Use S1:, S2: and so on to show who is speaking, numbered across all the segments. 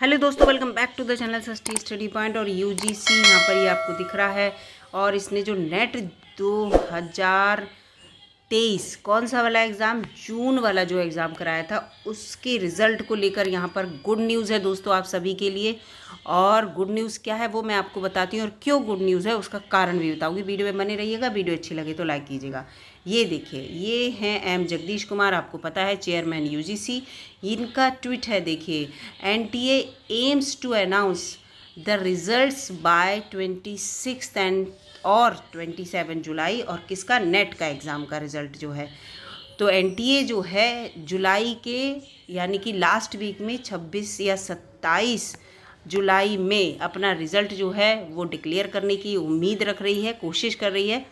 S1: hello दोस्तों welcome back to the channel सस्टी study point और यूजीसी यहाँ पर ये आपको दिख रहा है और इसने जो नेट 2000 तेईस कौन सा वाला एग्ज़ाम जून वाला जो एग्ज़ाम कराया था उसके रिज़ल्ट को लेकर यहाँ पर गुड न्यूज़ है दोस्तों आप सभी के लिए और गुड न्यूज़ क्या है वो मैं आपको बताती हूँ और क्यों गुड न्यूज़ है उसका कारण भी बताऊँगी वीडियो में बने रहिएगा वीडियो अच्छी लगे तो लाइक कीजिएगा ये देखिए ये हैं एम जगदीश कुमार आपको पता है चेयरमैन यू इनका ट्वीट है देखिए N aims to announce the results by twenty six and और ट्वेंटी सेवन जुलाई और किसका नेट का एग्ज़ाम का रिज़ल्ट जो है तो एन जो है जुलाई के यानी कि लास्ट वीक में छब्बीस या सत्ताईस जुलाई में अपना रिज़ल्ट जो है वो डिक्लेयर करने की उम्मीद रख रही है कोशिश कर रही है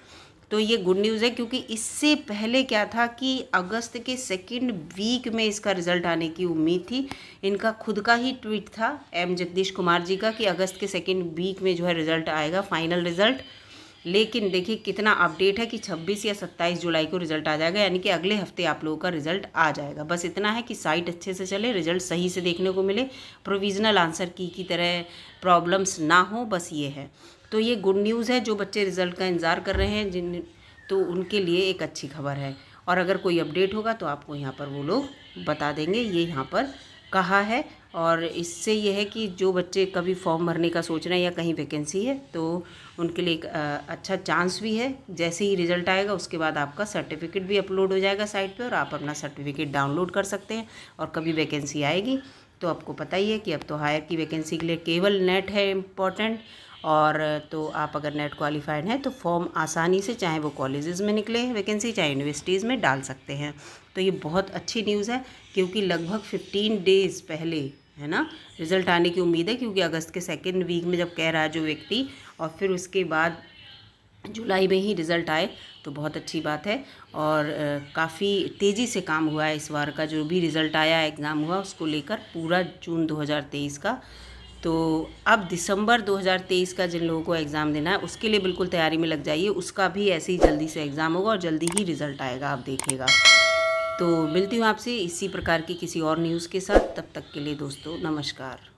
S1: तो ये गुड न्यूज़ है क्योंकि इससे पहले क्या था कि अगस्त के सेकेंड वीक में इसका रिजल्ट आने की उम्मीद थी इनका खुद का ही ट्वीट था एम जगदीश कुमार जी का कि अगस्त के सेकेंड वीक में जो है रिज़ल्ट आएगा फाइनल रिज़ल्ट लेकिन देखिए कितना अपडेट है कि 26 या 27 जुलाई को रिज़ल्ट आ जाएगा यानी कि अगले हफ्ते आप लोगों का रिज़ल्ट आ जाएगा बस इतना है कि साइट अच्छे से चले रिज़ल्ट सही से देखने को मिले प्रोविज़नल आंसर की की तरह प्रॉब्लम्स ना हो बस ये है तो ये गुड न्यूज़ है जो बच्चे रिज़ल्ट का इंतज़ार कर रहे हैं जिन तो उनके लिए एक अच्छी खबर है और अगर कोई अपडेट होगा तो आपको यहाँ पर वो लोग बता देंगे ये यहाँ पर कहा है और इससे यह है कि जो बच्चे कभी फॉर्म भरने का सोच रहे हैं या कहीं वैकेंसी है तो उनके लिए एक अच्छा चांस भी है जैसे ही रिजल्ट आएगा उसके बाद आपका सर्टिफिकेट भी अपलोड हो जाएगा साइट पे और आप अपना सर्टिफिकेट डाउनलोड कर सकते हैं और कभी वैकेंसी आएगी तो आपको पता ही है कि अब तो हायर की वैकेंसी के लिए केवल नेट है इम्पॉर्टेंट और तो आप अगर नेट क्वालिफाइड हैं तो फॉर्म आसानी से चाहे वो कॉलेजेस में निकले वैकेंसी चाहे यूनिवर्सिटीज़ में डाल सकते हैं तो ये बहुत अच्छी न्यूज़ है क्योंकि लगभग फिफ्टीन डेज़ पहले है ना रिज़ल्ट आने की उम्मीद है क्योंकि अगस्त के सेकेंड वीक में जब कह रहा है जो व्यक्ति और फिर उसके बाद जुलाई में ही रिज़ल्ट आए तो बहुत अच्छी बात है और काफ़ी तेज़ी से काम हुआ है इस बार का जो भी रिज़ल्ट आया एग्ज़ाम हुआ उसको लेकर पूरा जून 2023 का तो अब दिसंबर 2023 का जिन लोगों को एग्ज़ाम देना है उसके लिए बिल्कुल तैयारी में लग जाइए उसका भी ऐसे ही जल्दी से एग्ज़ाम होगा और जल्दी ही रिज़ल्ट आएगा आप देखिएगा तो मिलती हूँ आपसे इसी प्रकार की किसी और न्यूज़ के साथ तब तक के लिए दोस्तों नमस्कार